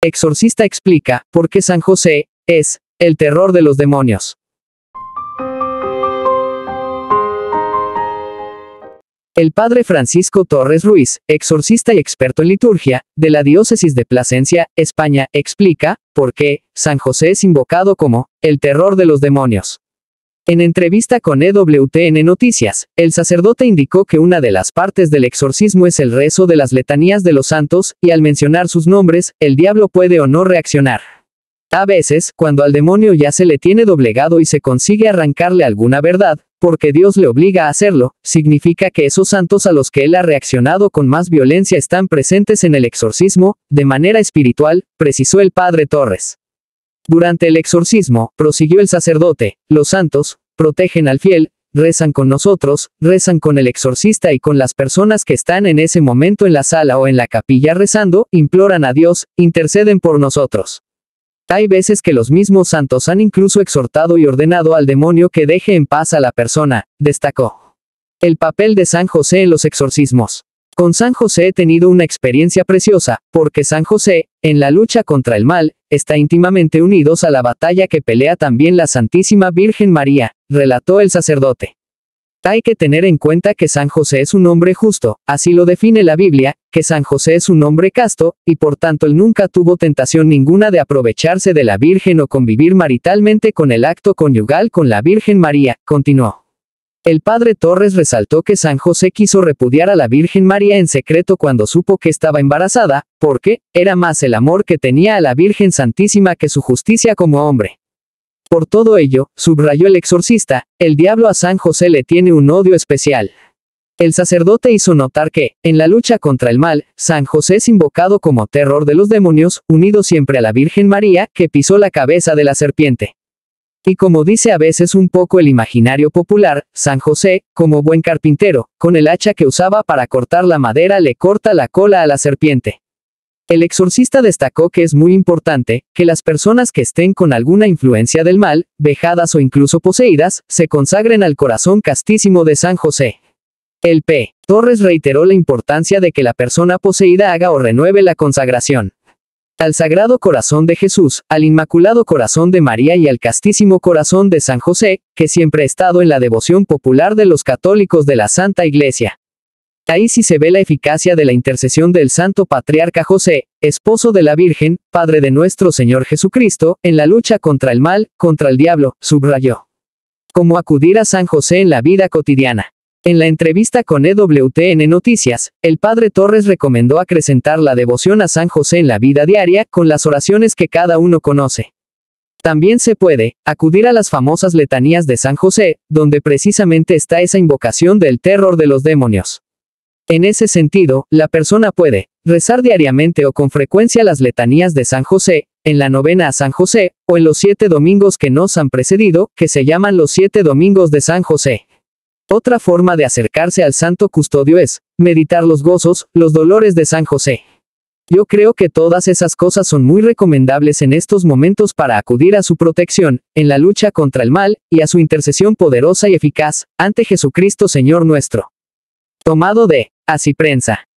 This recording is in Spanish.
Exorcista explica por qué San José es el terror de los demonios. El padre Francisco Torres Ruiz, exorcista y experto en liturgia, de la diócesis de Plasencia, España, explica por qué San José es invocado como el terror de los demonios. En entrevista con EWTN Noticias, el sacerdote indicó que una de las partes del exorcismo es el rezo de las letanías de los santos, y al mencionar sus nombres, el diablo puede o no reaccionar. A veces, cuando al demonio ya se le tiene doblegado y se consigue arrancarle alguna verdad, porque Dios le obliga a hacerlo, significa que esos santos a los que él ha reaccionado con más violencia están presentes en el exorcismo, de manera espiritual, precisó el padre Torres. Durante el exorcismo, prosiguió el sacerdote, los santos, protegen al fiel, rezan con nosotros, rezan con el exorcista y con las personas que están en ese momento en la sala o en la capilla rezando, imploran a Dios, interceden por nosotros. Hay veces que los mismos santos han incluso exhortado y ordenado al demonio que deje en paz a la persona, destacó. El papel de San José en los exorcismos. Con San José he tenido una experiencia preciosa, porque San José, en la lucha contra el mal, está íntimamente unidos a la batalla que pelea también la Santísima Virgen María, relató el sacerdote. Hay que tener en cuenta que San José es un hombre justo, así lo define la Biblia, que San José es un hombre casto, y por tanto él nunca tuvo tentación ninguna de aprovecharse de la Virgen o convivir maritalmente con el acto conyugal con la Virgen María, continuó. El padre Torres resaltó que San José quiso repudiar a la Virgen María en secreto cuando supo que estaba embarazada, porque, era más el amor que tenía a la Virgen Santísima que su justicia como hombre. Por todo ello, subrayó el exorcista, el diablo a San José le tiene un odio especial. El sacerdote hizo notar que, en la lucha contra el mal, San José es invocado como terror de los demonios, unido siempre a la Virgen María, que pisó la cabeza de la serpiente. Y como dice a veces un poco el imaginario popular, San José, como buen carpintero, con el hacha que usaba para cortar la madera le corta la cola a la serpiente. El exorcista destacó que es muy importante que las personas que estén con alguna influencia del mal, vejadas o incluso poseídas, se consagren al corazón castísimo de San José. El P. Torres reiteró la importancia de que la persona poseída haga o renueve la consagración al Sagrado Corazón de Jesús, al Inmaculado Corazón de María y al Castísimo Corazón de San José, que siempre ha estado en la devoción popular de los católicos de la Santa Iglesia. Ahí sí se ve la eficacia de la intercesión del Santo Patriarca José, esposo de la Virgen, Padre de nuestro Señor Jesucristo, en la lucha contra el mal, contra el diablo, subrayó. Como acudir a San José en la vida cotidiana. En la entrevista con EWTN Noticias, el padre Torres recomendó acrecentar la devoción a San José en la vida diaria con las oraciones que cada uno conoce. También se puede acudir a las famosas letanías de San José, donde precisamente está esa invocación del terror de los demonios. En ese sentido, la persona puede rezar diariamente o con frecuencia las letanías de San José, en la novena a San José, o en los siete domingos que nos han precedido, que se llaman los siete domingos de San José. Otra forma de acercarse al Santo Custodio es, meditar los gozos, los dolores de San José. Yo creo que todas esas cosas son muy recomendables en estos momentos para acudir a su protección, en la lucha contra el mal, y a su intercesión poderosa y eficaz, ante Jesucristo Señor nuestro. Tomado de, así prensa.